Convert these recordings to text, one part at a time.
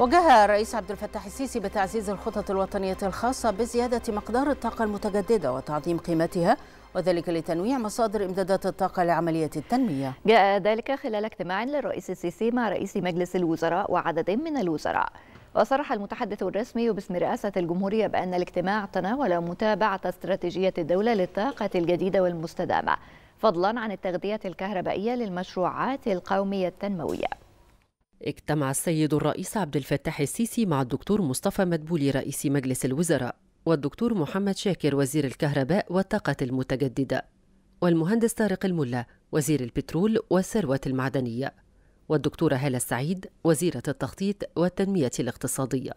وجه الرئيس عبد الفتاح السيسي بتعزيز الخطط الوطنية الخاصة بزيادة مقدار الطاقة المتجددة وتعظيم قيمتها وذلك لتنويع مصادر إمدادات الطاقة لعملية التنمية جاء ذلك خلال اجتماع للرئيس السيسي مع رئيس مجلس الوزراء وعدد من الوزراء وصرح المتحدث الرسمي باسم رئاسة الجمهورية بأن الاجتماع تناول متابعة استراتيجية الدولة للطاقة الجديدة والمستدامة فضلا عن التغذية الكهربائية للمشروعات القومية التنموية اجتمع السيد الرئيس عبد الفتاح السيسي مع الدكتور مصطفى مدبولي رئيس مجلس الوزراء والدكتور محمد شاكر وزير الكهرباء والطاقة المتجددة والمهندس طارق الملا وزير البترول والثروة المعدنية والدكتورة هالة السعيد وزيرة التخطيط والتنمية الاقتصادية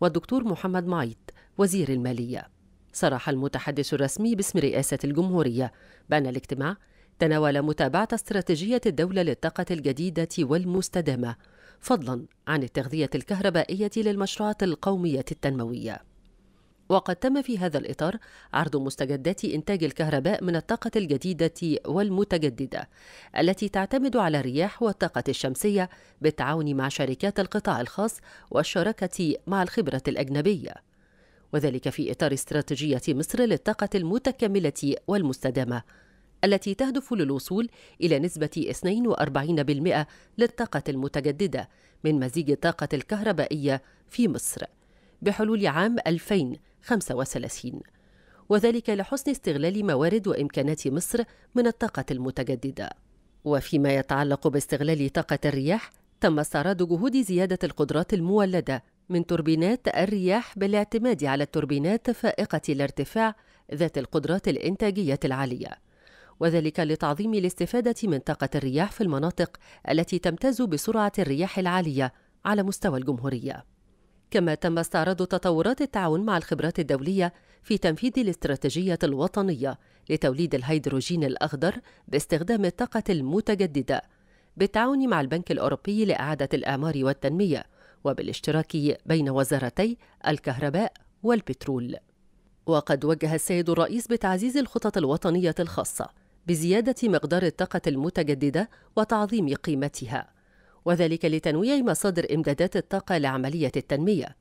والدكتور محمد معيط وزير المالية صرح المتحدث الرسمي باسم رئاسة الجمهورية بأن الاجتماع تناول متابعة استراتيجية الدولة للطاقة الجديدة والمستدامة فضلا عن التغذية الكهربائية للمشروعات القومية التنموية وقد تم في هذا الإطار عرض مستجدات إنتاج الكهرباء من الطاقة الجديدة والمتجددة التي تعتمد على الرياح والطاقة الشمسية بالتعاون مع شركات القطاع الخاص والشراكة مع الخبرة الأجنبية وذلك في إطار استراتيجية مصر للطاقة المتكاملة والمستدامة التي تهدف للوصول إلى نسبة 42% للطاقة المتجددة من مزيج الطاقة الكهربائية في مصر بحلول عام 2035 وذلك لحسن استغلال موارد وإمكانات مصر من الطاقة المتجددة وفيما يتعلق باستغلال طاقة الرياح تم استعراض جهود زيادة القدرات المولدة من توربينات الرياح بالاعتماد على التوربينات فائقة الارتفاع ذات القدرات الإنتاجية العالية وذلك لتعظيم الاستفادة من طاقة الرياح في المناطق التي تمتاز بسرعة الرياح العالية على مستوى الجمهورية. كما تم استعراض تطورات التعاون مع الخبرات الدولية في تنفيذ الاستراتيجية الوطنية لتوليد الهيدروجين الأخضر باستخدام الطاقة المتجددة بالتعاون مع البنك الأوروبي لإعادة الأعمار والتنمية وبالاشتراك بين وزارتي الكهرباء والبترول. وقد وجه السيد الرئيس بتعزيز الخطط الوطنية الخاصة بزيادة مقدار الطاقة المتجددة وتعظيم قيمتها، وذلك لتنويع مصادر إمدادات الطاقة لعملية التنمية،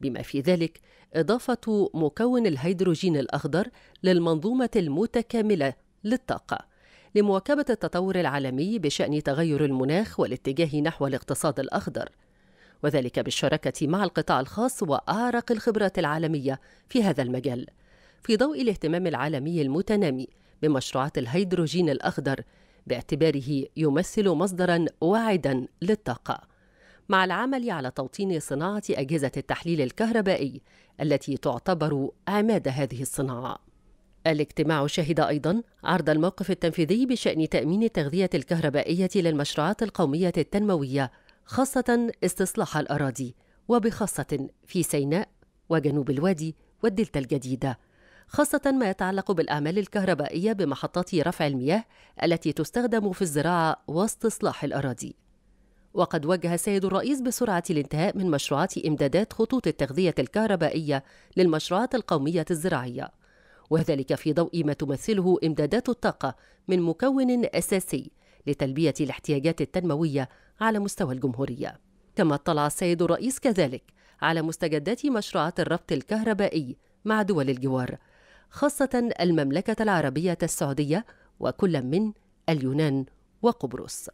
بما في ذلك إضافة مكون الهيدروجين الأخضر للمنظومة المتكاملة للطاقة، لمواكبة التطور العالمي بشأن تغير المناخ والاتجاه نحو الاقتصاد الأخضر، وذلك بالشراكة مع القطاع الخاص وأعرق الخبرات العالمية في هذا المجال، في ضوء الاهتمام العالمي المتنامي بمشروعات الهيدروجين الأخضر باعتباره يمثل مصدرا واعدا للطاقة مع العمل على توطين صناعة أجهزة التحليل الكهربائي التي تعتبر عماد هذه الصناعة الاجتماع شهد أيضا عرض الموقف التنفيذي بشأن تأمين التغذية الكهربائية للمشروعات القومية التنموية خاصة استصلاح الأراضي وبخاصة في سيناء وجنوب الوادي والدلتا الجديدة خاصة ما يتعلق بالأعمال الكهربائية بمحطات رفع المياه التي تستخدم في الزراعة واستصلاح الأراضي. وقد وجه السيد الرئيس بسرعة الانتهاء من مشروعات إمدادات خطوط التغذية الكهربائية للمشروعات القومية الزراعية، وذلك في ضوء ما تمثله إمدادات الطاقة من مكون أساسي لتلبية الاحتياجات التنموية على مستوى الجمهورية. كما اطلع السيد الرئيس كذلك على مستجدات مشروعات الربط الكهربائي مع دول الجوار خاصة المملكة العربية السعودية وكل من اليونان وقبرص